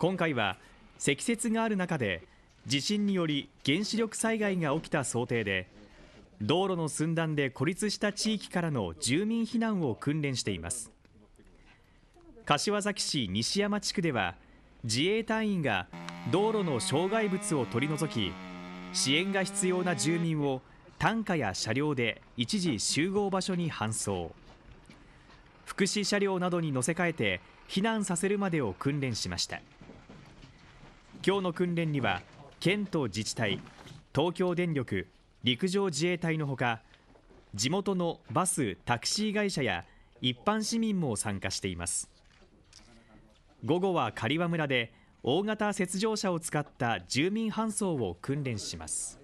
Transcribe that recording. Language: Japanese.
今回は積雪がある中で地震により原子力災害が起きた想定で道路の寸断で孤立した地域からの住民避難を訓練しています柏崎市西山地区では自衛隊員が道路の障害物を取り除き支援が必要な住民を担架や車両で一時集合場所に搬送福祉車両などに乗せ替えて避難させるまでを訓練しました今日の訓練には県と自治体東京電力陸上自衛隊のほか地元のバス・タクシー会社や一般市民も参加しています午後は刈羽村で大型雪上車を使った住民搬送を訓練します